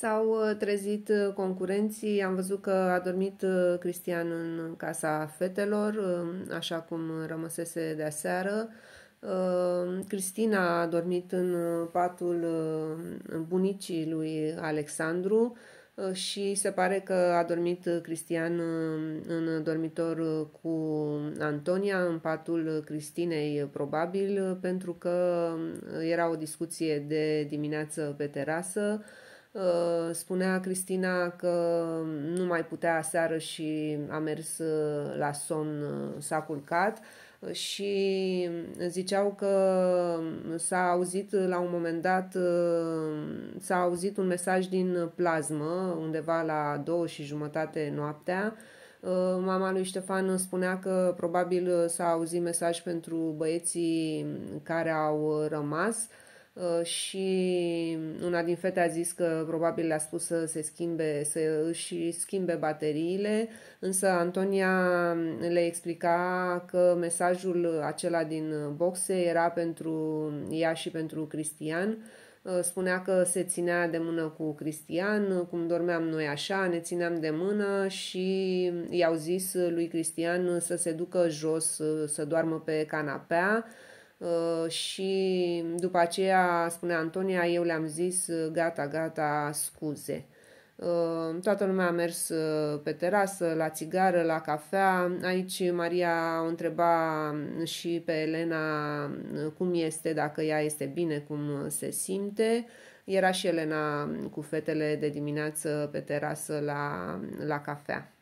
S-au uh, trezit uh, concurenții, am văzut că a dormit uh, Cristian în casa fetelor, așa cum rămăsese de aseară. Cristina a dormit în patul bunicii lui Alexandru și se pare că a dormit Cristian în dormitor cu Antonia, în patul Cristinei probabil, pentru că era o discuție de dimineață pe terasă Uh, spunea Cristina că nu mai putea seară și a mers uh, la somn, uh, s-a culcat și ziceau că s-a auzit la un moment dat s-a auzit un mesaj din plasmă undeva la două și jumătate noaptea Mama lui Ștefan spunea că probabil s-a auzit mesaj pentru băieții care au rămas uh, Uh, și una din fete a zis că probabil le-a spus să se schimbe, să își schimbe bateriile, însă Antonia le explica că mesajul acela din boxe era pentru ea și pentru Cristian. Uh, spunea că se ținea de mână cu Cristian, cum dormeam noi așa, ne țineam de mână și i-au zis lui Cristian să se ducă jos, să doarmă pe canapea Uh, și după aceea, spune Antonia, eu le-am zis uh, gata, gata, scuze. Uh, toată lumea a mers pe terasă, la țigară, la cafea. Aici Maria o întreba um, și pe Elena cum este, dacă ea este bine, cum se simte. Era și Elena um, cu fetele de dimineață pe terasă la, la cafea.